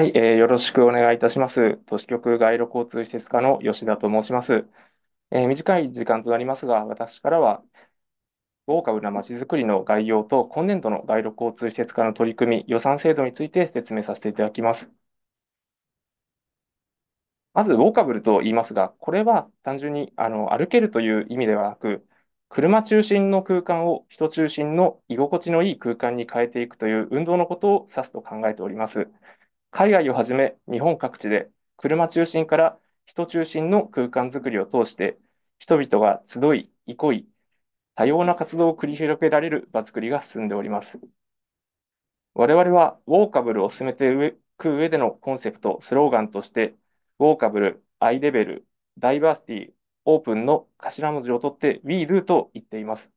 はい、えー、よろしくお願いいたします。都市局街路交通施設課の吉田と申します。えー短い時間となりますが、私からは、ウォーカブルなまちづくりの概要と、今年度の街路交通施設課の取り組み、予算制度について説明させていただきます。まず、ウォーカブルと言いますが、これは単純にあの歩けるという意味ではなく、車中心の空間を人中心の居心地のいい空間に変えていくという運動のことを指すと考えております。海外をはじめ日本各地で車中心から人中心の空間づくりを通して人々が集い憩い多様な活動を繰り広げられる場づくりが進んでおります我々はウォーカブルを進めていく上でのコンセプトスローガンとしてウォーカブルアイレベルダイバーシティオープンの頭文字を取って WeDo と言っています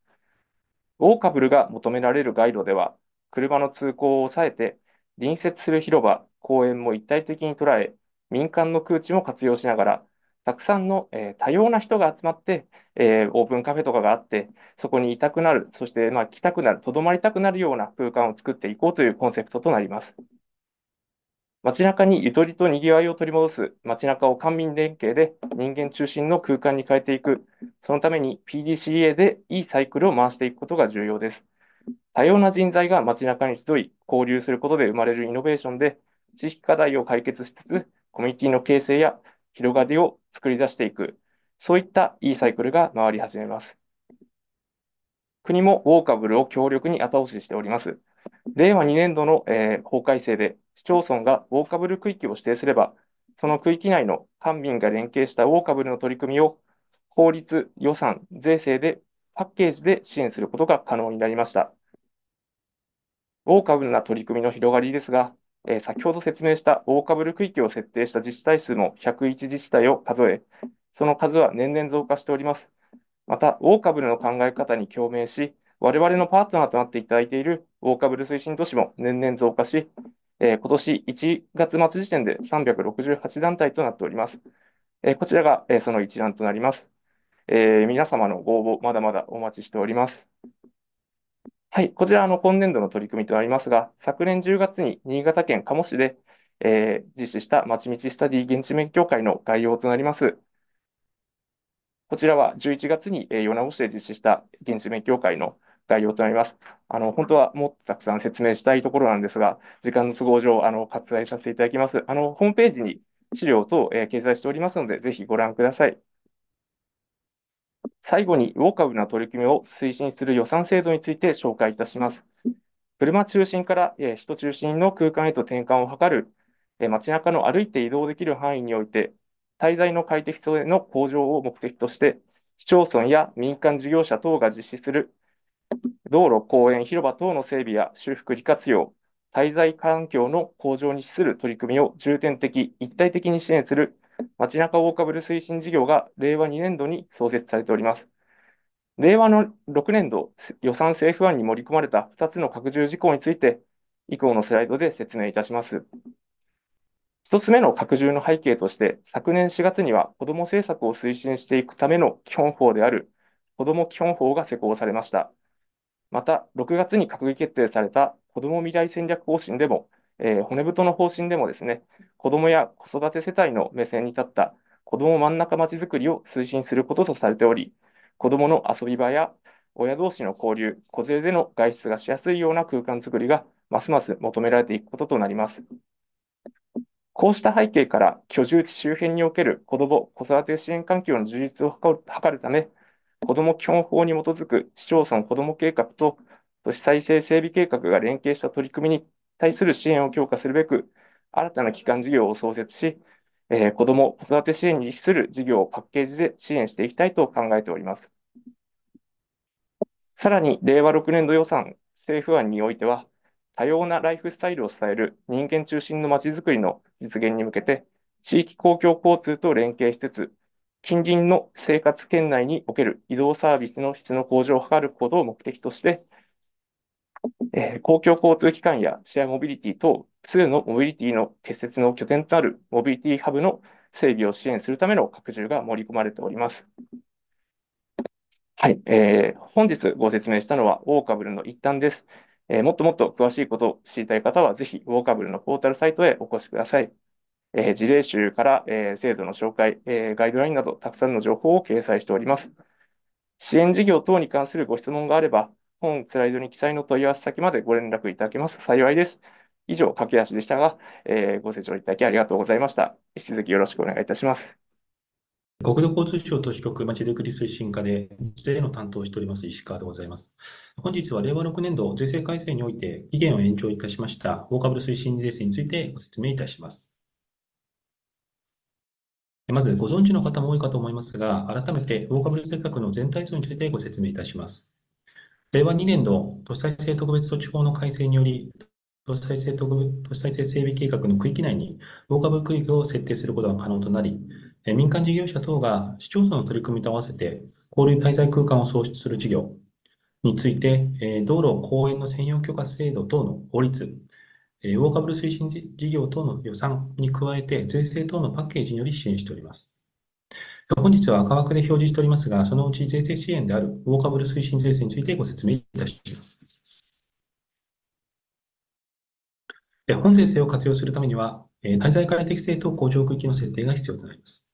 ウォーカブルが求められるガイドでは車の通行を抑えて隣接する広場、公園も一体的に捉え、民間の空地も活用しながら、たくさんの、えー、多様な人が集まって、えー、オープンカフェとかがあって、そこにいたくなる、そして、まあ、来たくなる、とどまりたくなるような空間を作っていこうというコンセプトとなります。街中にゆとりとにぎわいを取り戻す、街中を官民連携で人間中心の空間に変えていく、そのために PDCA でいいサイクルを回していくことが重要です。多様な人材が街中に集い、交流することで生まれるイノベーションで、知識課題を解決しつつ、コミュニティの形成や広がりを作り出していく、そういったいいサイクルが回り始めます。国もウォーカブルを強力に後押ししております。令和2年度の、えー、法改正で、市町村がウォーカブル区域を指定すれば、その区域内の官民が連携したウォーカブルの取り組みを法律、予算、税制でパッケージで支援することが可能になりました。ウォーカブルな取り組みの広がりですが、えー、先ほど説明したウォーカブル区域を設定した自治体数も101自治体を数え、その数は年々増加しております。また、ウォーカブルの考え方に共鳴し、我々のパートナーとなっていただいているウォーカブル推進都市も年々増加し、えー、今年1月末時点で368団体となっております。えー、こちらが、えー、その一覧となります、え皆様のご応募、まだまだお待ちしております。はい、こちら、あの、今年度の取り組みとなりますが、昨年10月に新潟県加茂市で、えー、実施したまちみちスタディ現地面協会の概要となります。こちらは11月に、えー、米子市で実施した現地面協会の概要となります。あの、本当はもっとたくさん説明したいところなんですが、時間の都合上、あの、割愛させていただきます。あの、ホームページに資料等、えー、掲載しておりますので、ぜひご覧ください。最後にウォーカブな取り組みを推進する予算制度について紹介いたします。車中心から、え人中心の空間へと転換を図る、え街中の歩いて移動できる範囲において、滞在の快適性の向上を目的として、市町村や民間事業者等が実施する道路、公園、広場等の整備や修復、利活用、滞在環境の向上に資する取り組みを重点的、一体的に支援する街中ウォーカブル推進事業が令和2年度に創設されております。令和の6年度予算政府案に盛り込まれた2つの拡充事項について、以降のスライドで説明いたします。1つ目の拡充の背景として、昨年4月には子ども政策を推進していくための基本法である子ども基本法が施行されました。また、6月に閣議決定された子ども未来戦略方針でも、えー、骨太の方針でもですね、子どもや子育て世帯の目線に立った子ども真ん中まちづくりを推進することとされており、子どもの遊び場や親同士の交流、子連れでの外出がしやすいような空間づくりがますます求められていくこととなります。こうした背景から、居住地周辺における子ども・子育て支援環境の充実を図るため、子ども基本法に基づく市町村子ども計画と都市再生整備計画が連携した取り組みに対する支援を強化するべく、新たな基幹事業を創設し、えー、子ども・子育て支援に資する事業をパッケージで支援していきたいと考えております。さらに、令和6年度予算政府案においては、多様なライフスタイルを支える人間中心のまちづくりの実現に向けて、地域公共交通と連携しつつ、近隣の生活圏内における移動サービスの質の向上を図ることを目的として、え公共交通機関やシェアモビリティ等、2のモビリティの結節の拠点となるモビリティハブの整備を支援するための拡充が盛り込まれております。はい、えー、本日ご説明したのはウォーカブルの一端です。えー、もっともっと詳しいことを知りたい方は、ぜひウォーカブルのポータルサイトへお越しください。えー、事例集から、えー、制度の紹介、えー、ガイドラインなどたくさんの情報を掲載しております。支援事業等に関するご質問があれば、本スライドに記載の問い合わせ先までご連絡いただけますと幸いです。以上、駆け足でしたが、えー、ご清聴いただきありがとうございました。引き続きよろしくお願いいたします。国土交通省都市局まちづくり推進課で税の担当をしております石川でございます。本日は令和6年度税制改正において期限を延長いたしました法株推進税制についてご説明いたします。まずご存知の方も多いかと思いますが、改めて法株政策の全体像についてご説明いたします。令和2年度、都市再生特別措置法の改正により、都市再生都市再生整備計画の区域内に、ォーカブ区域を設定することが可能となり、民間事業者等が市町村の取り組みと合わせて、交流滞在空間を創出する事業について、道路、公園の専用許可制度等の法律、ウォーカブル推進事業等の予算に加えて、税制等のパッケージにより支援しております。本日は赤枠で表示しておりますが、そのうち税制支援であるウォーカブル推進税制についてご説明いたします。本税制を活用するためには、滞在ら適正等向上区域の設定が必要となります。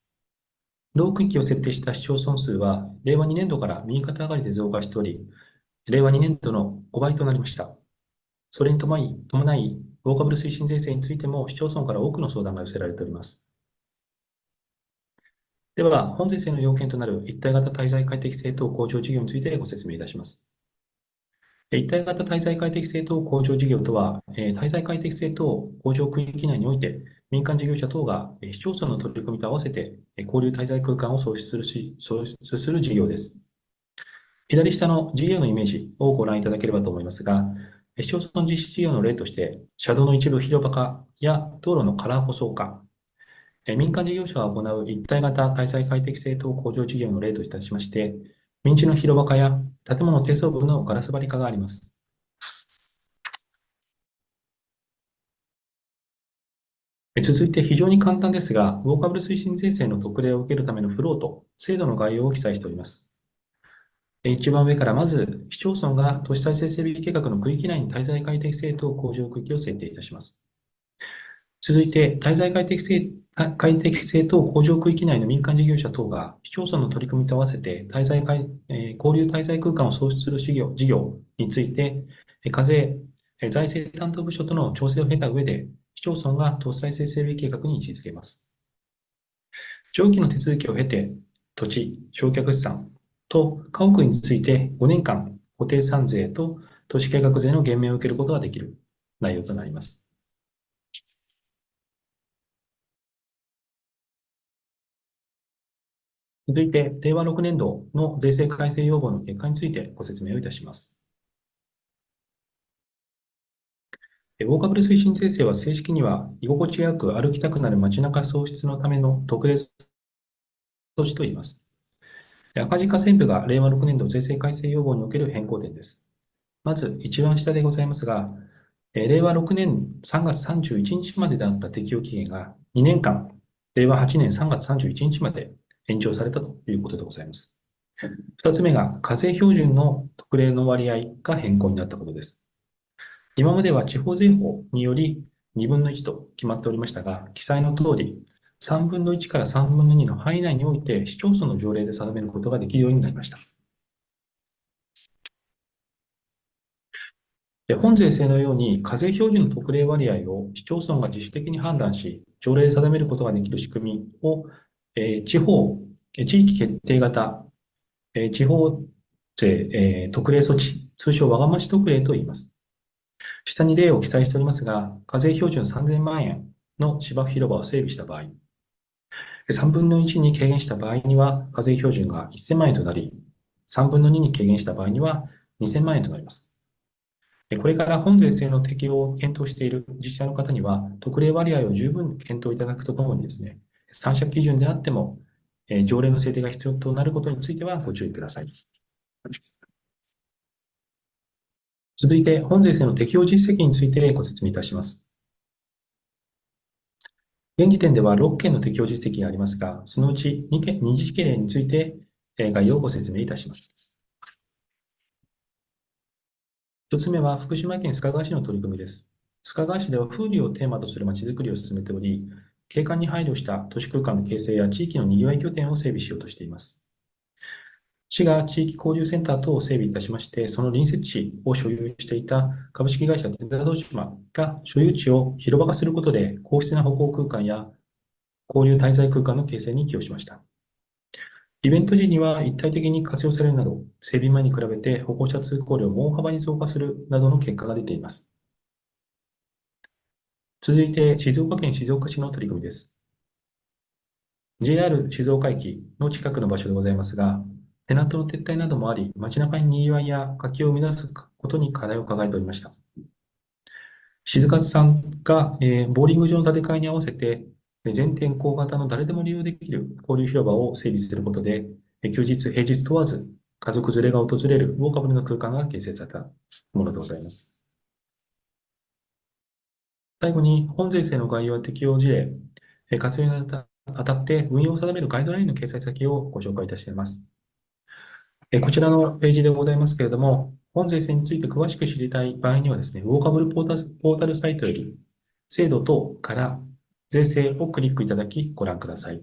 同区域を設定した市町村数は、令和2年度から右肩上がりで増加しており、令和2年度の5倍となりました。それに伴い、伴いウォーカブル推進税制についても市町村から多くの相談が寄せられております。では、本税制の要件となる一体型滞在快適性等向上事業についてご説明いたします。一体型滞在快適性等向上事業とは、滞在快適性等向上区域内において、民間事業者等が市町村の取り組みと合わせて交流滞在空間を創出するし創出する事業です。左下の事業のイメージをご覧いただければと思いますが、市町村実施事業の例として、車道の一部広場化や道路のカラー舗装化、民間事業者が行う一体型開催快適性等向上事業の例といたしまして、民地の広場化や建物低層部のガラス張り化があります。続いて非常に簡単ですが、ウォーカブル推進税制の特例を受けるためのフローと制度の概要を記載しております。一番上からまず、市町村が都市再生整備計画の区域内に滞在快適性等向上区域を設定いたします。続いて、滞在快適性快適性と工場区域内の民間事業者等が市町村の取り組みと合わせて滞在会、え交流滞在空間を創出する事業事業について、課税、財政担当部署との調整を経た上で、市町村が搭載生成備計画に位置づけます。上記の手続きを経て、土地、焼却資産と家屋について5年間固定産税と都市計画税の減免を受けることができる内容となります。続いて、令和6年度の税制改正要望の結果についてご説明をいたします。ウォーカブル推進税制は正式には、居心地よく歩きたくなる街中創出のための特別措置と言います。赤字化線部が令和6年度税制改正要望における変更点です。まず、一番下でございますが、令和6年3月31日までであった適用期限が2年間、令和8年3月31日まで延長されたということでございます。2つ目が、課税標準の特例の割合が変更になったことです。今までは地方税法により2分の1と決まっておりましたが、記載の通り、3分の1から3分の2の範囲内において市町村の条例で定めることができるようになりました。本税制のように課税標準の特例割合を市町村が自主的に判断し、条例で定めることができる仕組みをえ地方、地域決定型、え地方税、え特例措置、通称わがまち特例と言います。下に例を記載しておりますが、課税標準3000万円の芝生広場を整備した場合、3分の1に軽減した場合には、課税標準が1000万円となり、3分の2に軽減した場合には2000万円となります。これから本税制の適用を検討している自治体の方には、特例割合を十分検討いただくとともにですね、参者基準であっても、え条例の制定が必要となることについてはご注意ください。続いて、本税制の適用実績についてご説明いたします。現時点では6件の適用実績がありますが、そのうち2件、次事件について概要をご説明いたします。1つ目は福島県須賀川市の取り組みです。須賀川市では風流をテーマとするまちづくりを進めており、景観に配慮した都市空間の形成や地域のにぎわい拠点を整備しようとしています。市が地域交流センター等を整備いたしまして、その隣接地を所有していた株式会社天田堂島が所有地を広場化することで、皇室な歩行空間や交流滞在空間の形成に寄与しました。イベント時には一体的に活用されるなど、整備前に比べて歩行者通行量を大幅に増加するなどの結果が出ています。続いて、静岡県静岡市の取り組みです。JR 静岡駅の近くの場所でございますが、テナントの撤退などもあり、街中に賑わいや活気を生み出すことに課題を抱えておりました。静勝さんが、えー、ボーリング場の建て替えに合わせて、全天候型の誰でも利用できる交流広場を整備することで、休日、平日問わず、家族連れが訪れるウォーカブルな空間が形成されたものでございます。最後に、本税制の概要適用事例、活用にあたって運用を定めるガイドラインの掲載先をご紹介いたします。こちらのページでございますけれども、本税制について詳しく知りたい場合にはですね、ウォーカブルポータルサイトより、制度等から税制をクリックいただき、ご覧ください。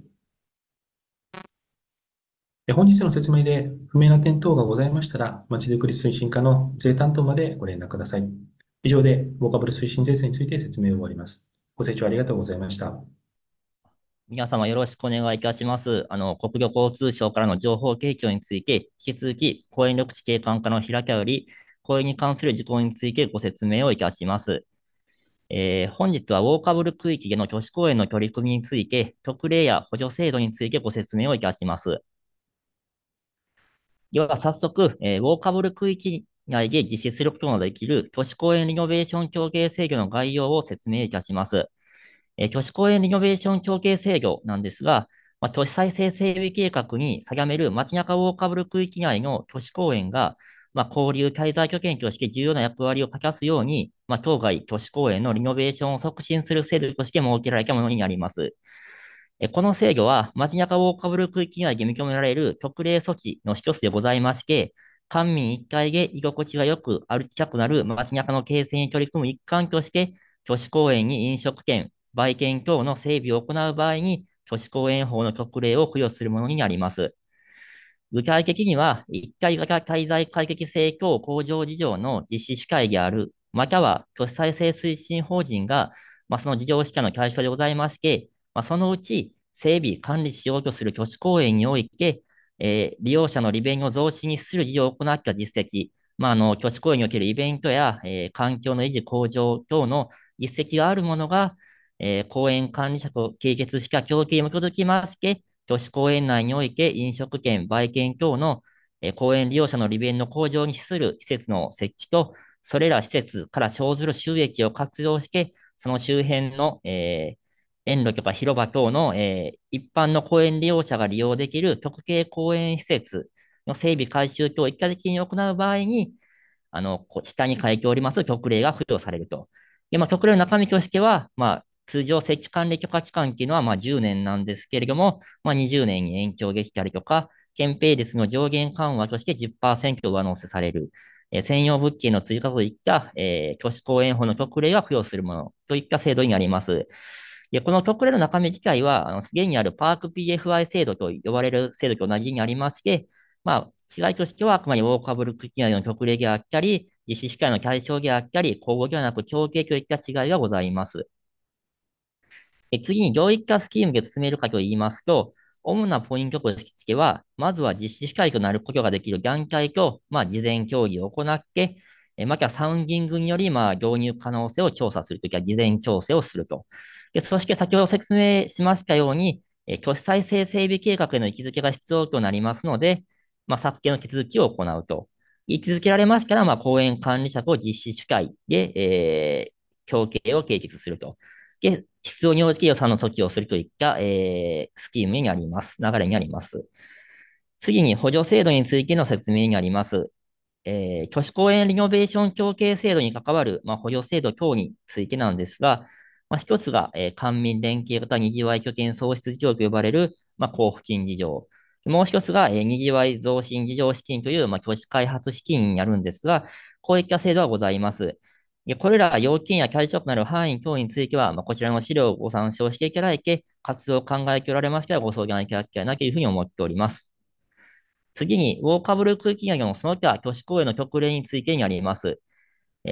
本日の説明で不明な点等がございましたら、まちづくり推進課の税担当までご連絡ください。以上で、ボーカブル推進税制について説明を終わります。ご清聴ありがとうございました。皆様よろしくお願いいたします。あの、国土交通省からの情報提供について、引き続き、公園緑地景観課の平川より、公園に関する事項についてご説明をいたします。えー、本日はウォーカブル区域での都市公園の取り組みについて、特例や補助制度についてご説明をいたします。では早速、えー、ウォーカブル区域内で実施することのできる都市公園リノベーション協定制御の概要を説明いたします。え都市公園リノベーション協定制御なんですが、まあ、都市再生整備計画に定める街中ウォーカブル区域内の都市公園が、まあ、交流滞在拠点として重要な役割を果たすように、まあ、当該都市公園のリノベーションを促進する制度として設けられたものになります。この制御は、街中ウォーカブル区域内で認められる特例措置の一つでございまして、官民一体で居心地がよく歩きたくなる街中の形成に取り組む一環として、都市公園に飲食店、売店等の整備を行う場合に、都市公園法の特例を付与するものになります。具体的には、一体型滞在解決性等向上事情の実施主体である、または都市再生推進法人が、まあ、その事業者の対象でございまして、まあ、そのうち整備・管理しようとする都市公園において、えー、利用者の利便を増進する事業を行った実績、まあ、あの、挙手公演におけるイベントや、えー、環境の維持向上等の実績があるものが、えー、公園管理者と締結した協定に基づきまして、挙手公園内において飲食券、売券等の、えー、公園利用者の利便の向上に資する施設の設置と、それら施設から生ずる収益を活用して、その周辺の、えー、園路とか広場等の、えー、一般の公園利用者が利用できる特定公園施設の整備改修等を一過的に行う場合に、あの、下に書いております特例が付与されると。で、まあ、特例の中身としては、まあ、通常設置管理許可期間というのは、まあ、10年なんですけれども、まあ、20年に延長できたりとか、憲兵率の上限緩和として10%上乗せされる。えー、専用物件の追加といった、えー、都市公園法の特例が付与するものといった制度になります。いや、この特例の中身自体は、あの、すでにあるパーク PFI 制度と呼ばれる制度と同じにありまして、まあ、違いとしては、あくまでウォーカブル組合の特例であったり、実施機会の対象であったり、公募ではなく協定といった違いがございます。え次に、どういったスキームで進めるかといいますと、主なポイントとしては、まずは実施機会となることができる段階と、まあ、事前協議を行って、えまたサウンディングにより、まあ、導入可能性を調査するときは事前調整をすると。でそして先ほど説明しましたように、えー、挙手再生整備計画への位置づけが必要となりますので、まあ、策定の手続きを行うと。位置づけられましたら、まあ、公園管理者と実施主体で、えー、協定を締結すると。で、必要に応じて予算の措置をするといった、えー、スキームになります。流れになります。次に補助制度についての説明になります。えー、都市公園リノベーション協定制度に関わる、まあ、補助制度等についてなんですが、まあ、一つが、えー、官民連携型二次い拠点創出事業と呼ばれる、まあ、交付金事業。もう一つが、えー、二次 Y 増進事業資金という、まあ、開発資金になるんですが、こういった制度はございます。これら要件やキャシ対象となる範囲等については、まあ、こちらの資料をご参照していただいて、活動を考えておられましたらご相談いただきたいなというふうに思っております。次に、ウォーカブル空気業のその他、挙手公演の特例についてになります。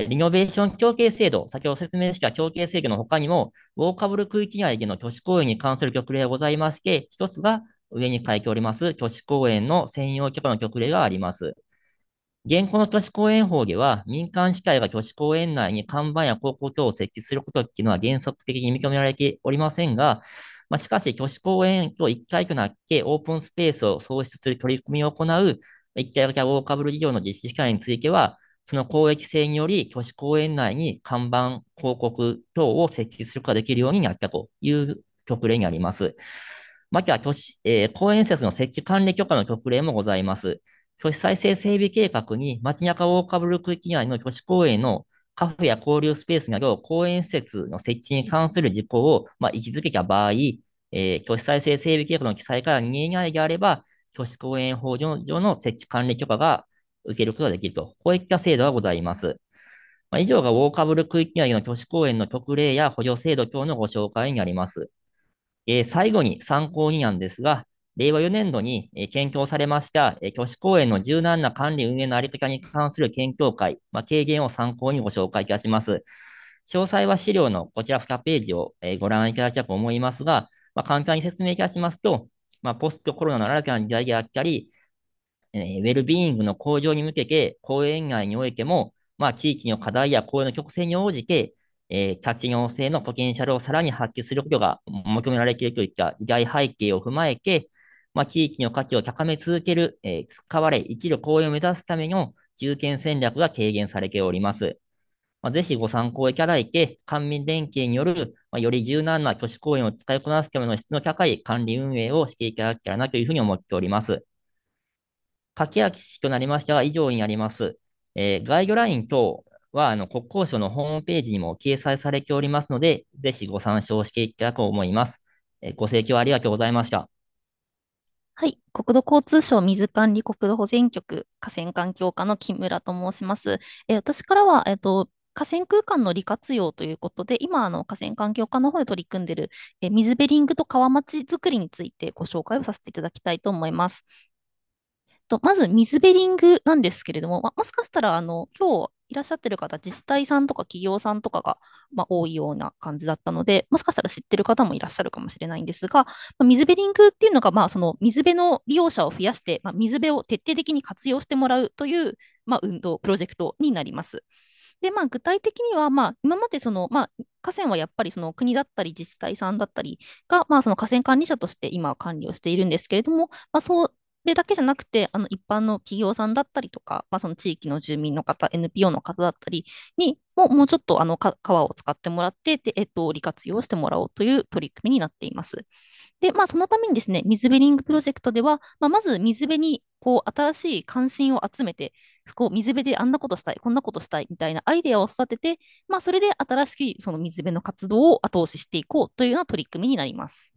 リノベーション協定制度、先ほど説明した協定制度の他にも、ウォーカブル区域内での挙手公園に関する局例がございまして、一つが上に書いております挙手公園の専用許可の局例があります。現行の都市公園法では、民間司会が都市公演内に看板や広告等を設置することっていうのは原則的に認められておりませんが、まあ、しかし、都市公園と一体となってオープンスペースを創出する取り組みを行う一体型ウォーカブル事業の実施機会については、その公益性により、都市公園内に看板、広告等を設置することができるようになったという特例にあります。また、都市、えー、公園施設の設置管理許可の特例もございます。都市再生整備計画に街中ウォーカブル区域内の都市公園のカフェや交流スペースなど公園施設の設置に関する事項を、まあ、位置づけた場合、えー、都市再生整備計画の記載から2年以内であれば、都市公園法上の設置管理許可が受けることができると。こういった制度がございます。まあ、以上がウォーカブル区域内の挙手公園の特例や補助制度等のご紹介になります。えー、最後に参考になんですが、令和4年度に、えー、検討されました、えー、都市公園の柔軟な管理運営のあり方に関する検討会、まあ、軽減を参考にご紹介いたします。詳細は資料のこちら2ページを、えー、ご覧いただきたいと思いますが、まあ、簡単に説明いたしますと、まあ、ポストコロナの新たな時代であったり、えー、ウェルビーイングの向上に向けて、公園外においても、まあ、地域の課題や公園の曲線に応じて、えー、多機能性のポテンシャルをさらに発揮することが求められているといった時代背景を踏まえて、まあ、地域の価値を高め続ける、えー、使われ、生きる公園を目指すための重点戦略が軽減されております。まあ、ぜひご参考いただいて、官民連携による、まあ、より柔軟な都市公園を使いこなすための質の高い管理運営をしていただけたらなというふうに思っております。駆け足となりましたが、以上になります。えー、ガイドライン等はあの国交省のホームページにも掲載されておりますので、ぜひご参照していただこうと思います。えー、ご清聴ありがとうございました。はい。国土交通省水管理国土保全局河川環境課の木村と申します。えー、私からは、えっ、ー、と、河川空間の利活用ということで、今、あの河川環境課の方で取り組んでいる、え水ベリングと川町づくりについてご紹介をさせていただきたいと思います。と、まず水ベリングなんですけれども、まあ、もしかしたら、あの、今日いらっしゃってる方、自治体さんとか企業さんとかが、まあ、多いような感じだったので、もしかしたら知ってる方もいらっしゃるかもしれないんですが、まあ、水ベリングっていうのが、まあ、その水辺の利用者を増やして、まあ、水辺を徹底的に活用してもらうという、まあ、運動、プロジェクトになります。で、まあ、具体的には、まあ、今までその、まあ、河川はやっぱりその国だったり自治体さんだったりが、まあ、その河川管理者として今管理をしているんですけれども、まあ、そうれだけじゃなくて、あの一般の企業さんだったりとか、まあ、その地域の住民の方、NPO の方だったりにも、もうちょっとあの川を使ってもらって、でえっと、利活用してもらおうという取り組みになっています。で、まあ、そのためにですね、水辺リングプロジェクトでは、まあ、まず水辺にこう新しい関心を集めて、こう水辺であんなことしたい、こんなことしたいみたいなアイデアを育てて、まあ、それで新しいその水辺の活動を後押ししていこうというような取り組みになります。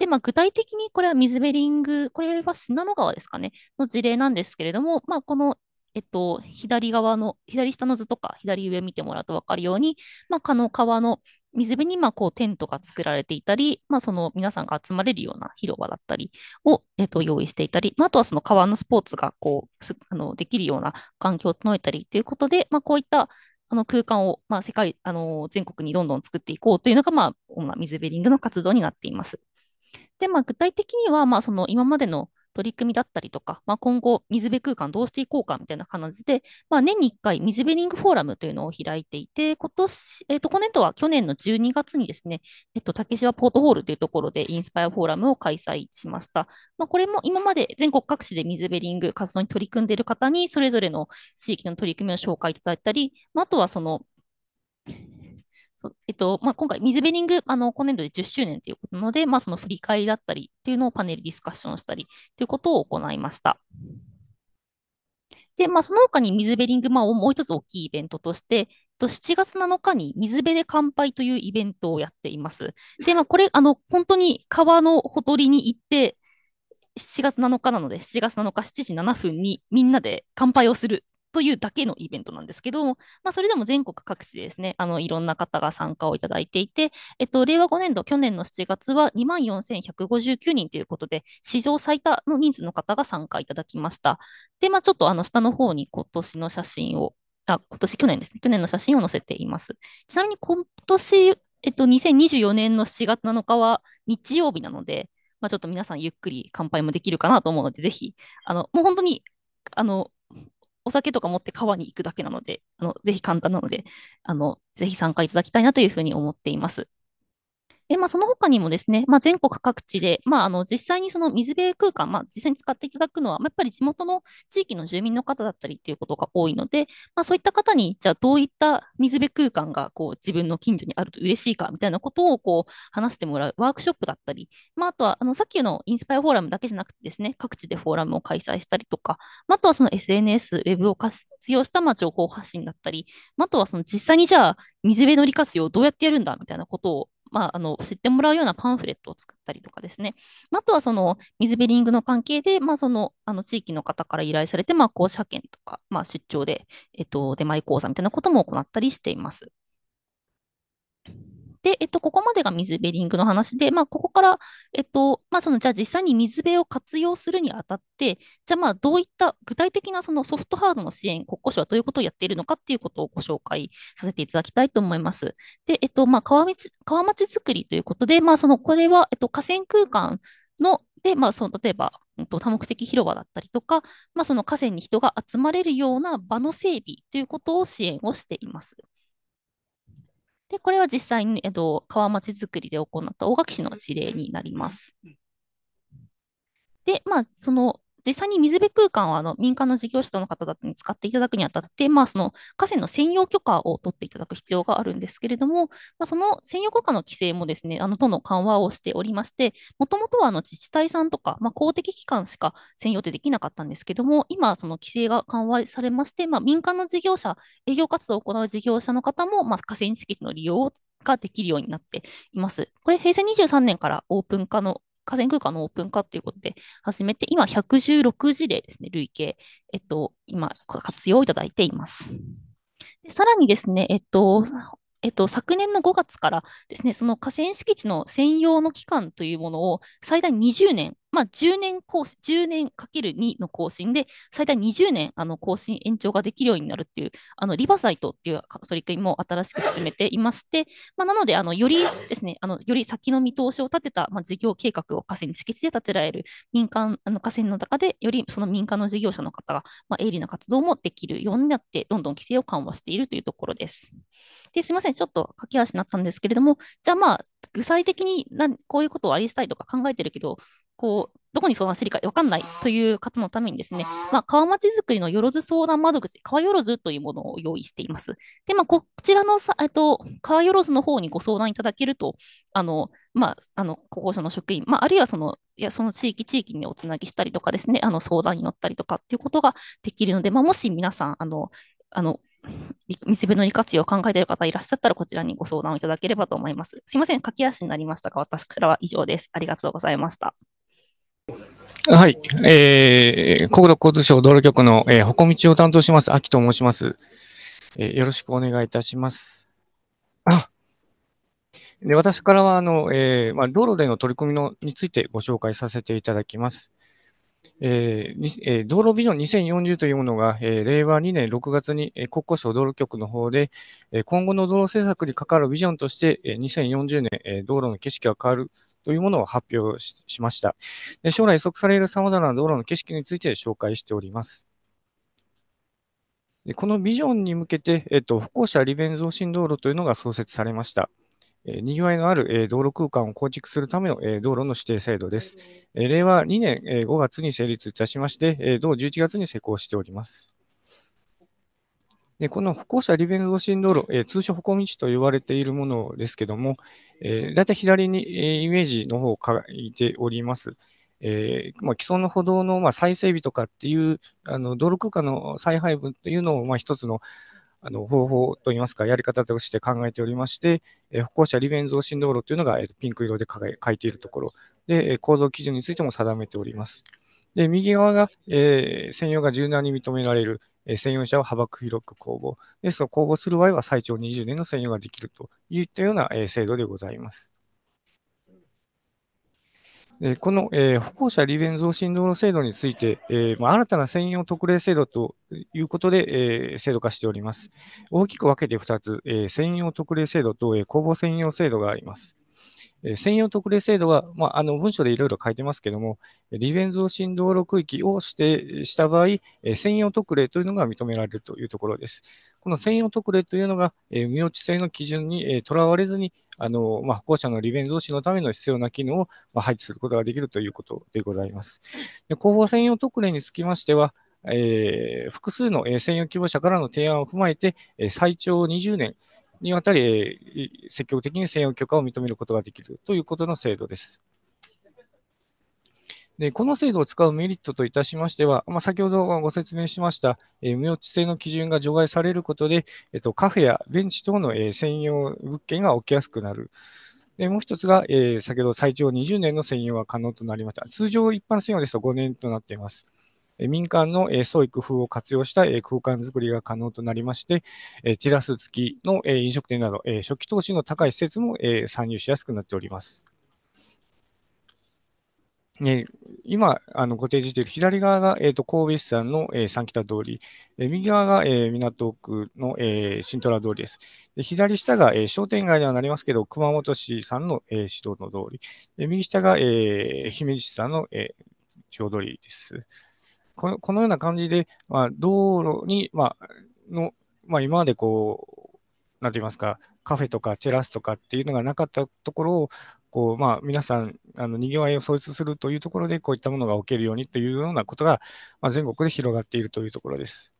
で、まあ、具体的にこれは水ベリング、これは信濃川ですかね、の事例なんですけれども、まあ、この、えっと、左側の、左下の図とか、左上見てもらうと分かるように、まあ、の川の水辺に、まこう、テントが作られていたり、まあ、その皆さんが集まれるような広場だったりを、えっと、用意していたり、まあ、とはその川のスポーツが、こう、あのできるような環境を整えたりということで、まこういった、あの空間を、ま世界、あの全国にどんどん作っていこうというのが、まあ、水ベリングの活動になっています。で、まあ、具体的には、まあ、その今までの取り組みだったりとか、まあ、今後、水辺空間どうしていこうかみたいな感じで、まあ、年に1回、水辺リングフォーラムというのを開いていて、今年、えっ、ー、と、今年度は去年の12月にですね、えっ、ー、と、竹芝ポートホールというところでインスパイアフォーラムを開催しました。まあ、これも今まで全国各地で水辺リング活動に取り組んでいる方に、それぞれの地域の取り組みを紹介いただいたり、まあ、あとはその、えっとまあ、今回、水ベリング、あの今年度で10周年ということなので、まあ、その振り返りだったりというのをパネルディスカッションしたりということを行いました。で、まあ、その他に水ベリング、まあ、もう一つ大きいイベントとして、7月7日に水辺で乾杯というイベントをやっています。で、まあ、これ、あの、本当に川のほとりに行って、7月7日なので、7月7日7時7分にみんなで乾杯をするというだけのイベントなんですけど、まあ、それでも全国各地でですね、あのいろんな方が参加をいただいていて、えっと、令和5年度、去年の7月は2万4159人ということで、史上最多の人数の方が参加いただきました。で、まあ、ちょっとあの下の方に今年の写真を、あ、今年、去年ですね、去年の写真を載せています。ちなみに今年、えっと、2024年の7月7日は日曜日なので、まあ、ちょっと皆さんゆっくり乾杯もできるかなと思うので、ぜひ、あの、もう本当に、あの、お酒とか持って川に行くだけなので、あのぜひ簡単なのであの、ぜひ参加いただきたいなというふうに思っています。で、まあ、その他にもですね、まあ、全国各地で、まあ、あの実際にその水辺空間、まあ、実際に使っていただくのは、まあ、やっぱり地元の地域の住民の方だったりということが多いので、まあ、そういった方に、じゃあどういった水辺空間がこう自分の近所にあると嬉しいかみたいなことをこう話してもらうワークショップだったり、まあ、あとはあのさっきのインスパイアフォーラムだけじゃなくてですね、各地でフォーラムを開催したりとか、まあ、あとはその SNS、ウェブを活用したまあ情報発信だったり、まあ、あとはその実際にじゃあ水辺の利活用をどうやってやるんだみたいなことをまあ、あの知ってもらうようなパンフレットを作ったりとかですね、あとはその水ベリングの関係で、まあ、そのあの地域の方から依頼されて、まあ、こう車検とか、まあ、出張で、えっと、出前講座みたいなことも行ったりしています。で、えっと、ここまでが水ベリングの話で、まあ、ここから、えっと、まあ、その、じゃあ実際に水辺を活用するにあたって、じゃあまあ、どういった具体的なそのソフトハードの支援、国交省はどういうことをやっているのかっていうことをご紹介させていただきたいと思います。で、えっと、まあ、川町、川町づくりということで、まあ、その、これは、えっと、河川空間の、で、まあ、その、例えば、多目的広場だったりとか、まあ、その河川に人が集まれるような場の整備ということを支援をしています。で、これは実際に、えっと、川町づくりで行った大垣市の事例になります。で、まあ、その実際に水辺空間はあの民間の事業者の方々に使っていただくにあたって、まあ、その河川の専用許可を取っていただく必要があるんですけれども、まあ、その専用許可の規制もですね、あの都の緩和をしておりまして、もともとはあの自治体さんとか、まあ、公的機関しか専用でできなかったんですけども、今、その規制が緩和されまして、まあ、民間の事業者、営業活動を行う事業者の方も、まあ、河川敷地の利用ができるようになっています。これ、平成23年からオープン化の河川空間のオープン化ということで始めて、今116事例ですね、累計、えっと、今活用いただいています。でさらにですね、えっと、えっと、昨年の5月からですね、その河川敷地の専用の期間というものを最大20年まあ、10年更新、10年かける2の更新で、最大20年あの更新延長ができるようになるっていう、あのリバサイトっていう取り組みも新しく進めていまして、まあ、なので、よりですね、あのより先の見通しを立てた、まあ、事業計画を河川に敷地で立てられる民間、あの河川の中で、よりその民間の事業者の方が、まあ、鋭利な活動もできるようになって、どんどん規制を緩和しているというところです。で、すみません、ちょっと駆け足になったんですけれども、じゃあまあ、具体的にこういうことをありしたいとか考えてるけど、こう、どこに相談していいか分かんないという方のためにですね、まあ、川町づくりのよろず相談窓口、川よろずというものを用意しています。で、まあ、こちらのさ、えっと、川よろずの方にご相談いただけると、あの、まあ、あの、高校所の職員、まあ、あるいはその、いや、その地域、地域におつなぎしたりとかですね、あの、相談に乗ったりとかっていうことができるので、まあ、もし皆さん、あの、あの、店分の利活用を考えている方いらっしゃったら、こちらにご相談をいただければと思います。すいません、駆け足になりましたが、私からは以上です。ありがとうございました。はい、えー、国土交通省道路局の、えー、歩道を担当します、秋と申します、えー。よろしくお願いいたします。で私からはあの、えーまあ、道路での取り組みのについてご紹介させていただきます。えーえー、道路ビジョン2040というものが、えー、令和2年6月に、えー、国交省道路局の方で、えー、今後の道路政策に関わるビジョンとして、えー、2040年、えー、道路の景色が変わるというものを発表しました。で将来予測される様々な道路の景色について紹介しております。でこのビジョンに向けて、えっと、歩行者利便増進道路というのが創設されました。えにぎわいのある、え道路空間を構築するための、え道路の指定制度です。え令和2年、え5月に成立いたしまして、え同11月に施行しております。でこの歩行者利便増進道路、えー、通称歩行道と言われているものですけども、えー、だいたい左に、えー、イメージの方を書いております。えーまあ、既存の歩道の、まあ、再整備とかっていうあの道路空間の再配分というのを、まあ、一つのあの方法といいますか、やり方として考えておりまして、えー、歩行者利便増進道路というのが、えー、ピンク色で書いているところで、構造基準についても定めております。で右側が、えー、専用が柔軟に認められる、え専用車を幅広く公募。ですと公募する場合は最長20年の専用ができるといったような、え制度でございます。この、えー、歩行者利便増進道路制度について、えーまあ、新たな専用特例制度ということで、えー、制度化しております。大きく分けて2つ、えー、専用特例制度と、えー、公募専用制度があります。専用特例制度は、まあ、あの文書でいろいろ書いてますけども、利便増進道路区域を指定した場合、専用特例というのが認められるというところです。この専用特例というのが、無用地性の基準にとらわれずに、あのまあ、歩行者の利便増進のための必要な機能を、まあ、配置することができるということでございます。で広報専用特例につきましては、えー、複数の専用希望者からの提案を踏まえて、最長20年、にわたり積極的に専用許可を認めることができるということの制度です。でこの制度を使うメリットといたしましては、まあ、先ほどご説明しました、えー、無用地制の基準が除外されることで、えっと、カフェやベンチ等の、えー、専用物件が起きやすくなる。でもう一つが、えー、先ほど最長20年の専用は可能となりました。通常一般専用ですと5年となっています。民間の創意工夫を活用した空間づくりが可能となりまして、ティラス付きの飲食店など、初期投資の高い施設も参入しやすくなっております。ね、今あのご提示している左側が、えーと、神戸市さんの、えー、三北通り、えー、右側が、えー、港区の、えー、新虎通りです。で左下が、えー、商店街にはなりますけど、熊本市さんの、えー、市道の通り、右下が、えー、姫路市んの、えー、うど通りです。このような感じで、まあ、道路に、まあのまあ、今までこう、なんて言いますか、カフェとかテラスとかっていうのがなかったところを、こうまあ、皆さん、あのにぎわいを創出するというところで、こういったものが置けるようにというようなことが、まあ、全国で広がっているというところです。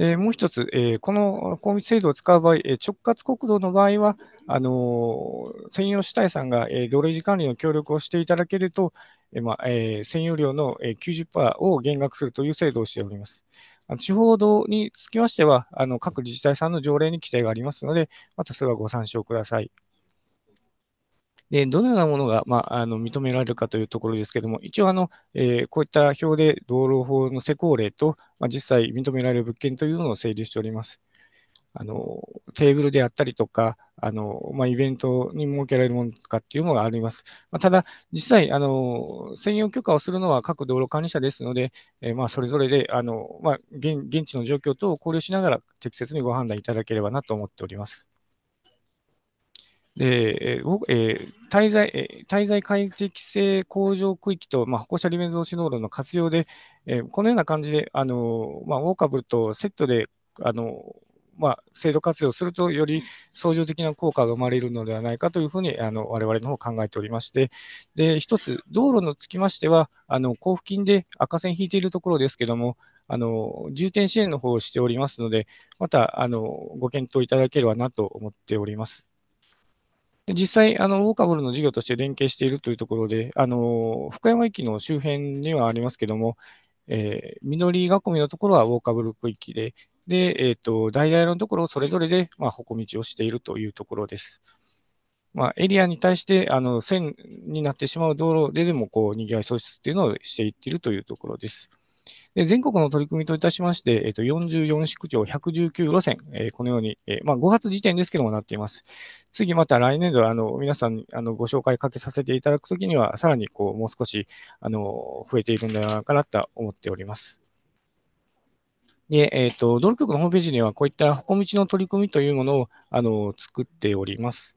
でもう一つ、えー、この高密制度を使う場合、え直轄国道の場合は、あの専用主体さんが、えー、泥維持管理の協力をしていただけると、えまあ、え専用量の、え90%を減額するという制度をしております。地方道につきましては、あの各自治体さんの条例に規定がありますので、またそれはご参照ください。で、どのようなものが、まあ、あの認められるかというところですけれども、一応あの、えー、こういった表で道路法の施行例と、まあ、実際認められる物件というのを整理しております。あのテーブルであったりとか、あのまあ、イベントに設けられるものとかっていうのがあります。まあ、ただ、実際あの、専用許可をするのは各道路管理者ですので、えー、まあ、それぞれであの、ま現地の状況等を考慮しながら適切にご判断いただければなと思っております。で、えー、滞在、えー、滞在快適性向上区域と、まあ、歩行者利便増進道路の活用で、えー、このような感じで、あのまあ、ウォーカブルとセットで、あのまあ、制度活用すると、より相乗的な効果が生まれるのではないかというふうに、あの我々の方考えておりまして、で一つ、道路のつきましては、あの交付金で赤線引いているところですけれども、あの重点支援の方をしておりますので、またあのご検討いただければなと思っております。実際、あの、ウォーカブルの事業として連携しているというところで、あの、福山駅の周辺にはありますけども、えー、緑囲みのところはウォーカブル区域で、で、えっ、ー、と、大々のところそれぞれで、まあ、歩道をしているというところです。まあ、エリアに対して、あの、線になってしまう道路ででも、こう、賑わい喪失っていうのをしていっているというところです。で全国の取り組みといたしまして、えー、と44市区町119路線、えー、このように、えー、まあ、5月時点ですけどもなっています。次また来年度あの皆さんにあのご紹介かけさせていただくときには、さらにこうもう少しあの増えているんではないかなと思っております。で、えっ、ー、と、道路局のホームページには、こういったほこ道の取り組みというものを、あの、作っております。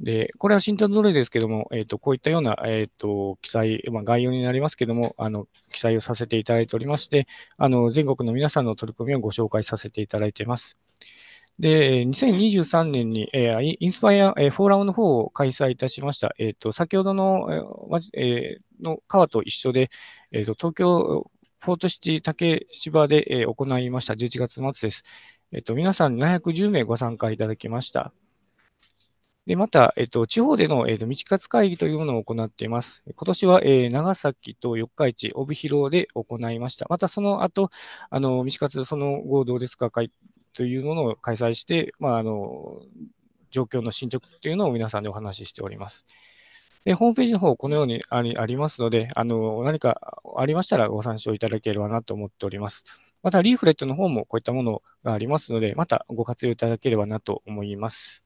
で、これは新た奴例ですけども、えっ、ー、と、こういったような、えっ、ー、と、記載、まあ、概要になりますけども、あの、記載をさせていただいておりまして、あの、全国の皆さんの取り組みをご紹介させていただいています。で、2023年に、えー、インスパイア、えー、フォーラムの方を開催いたしました。えっ、ー、と、先ほどの、えー、の川と一緒で、えっ、ー、と、東京、フォートシティ竹芝で、え行いました。11月末です。えっ、と、皆さん710名ご参加いただきました。で、また、えっと、地方での、えっと、道勝会議というものを行っています。今年は、えー、長崎と四日市、帯広で行いました。また、その後、あの、道勝その合同ですか会というものを開催して、まあ、あの、状況の進捗というのを皆さんでお話ししております。で、ホームページの方、このようにありますので、あの、何かありましたらご参照いただければなと思っております。また、リーフレットの方もこういったものがありますので、またご活用いただければなと思います。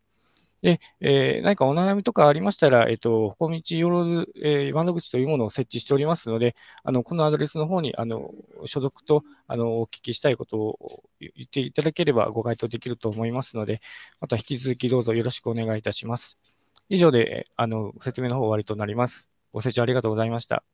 で、えー、何かお悩みとかありましたら、えっ、ー、と、ほこみちよろず、えー、窓口というものを設置しておりますので、あの、このアドレスの方に、あの、所属と、あの、お聞きしたいことを言っていただければご回答できると思いますので、また引き続きどうぞよろしくお願いいたします。以上で、あの、説明の方終わりとなります。ご清聴ありがとうございました。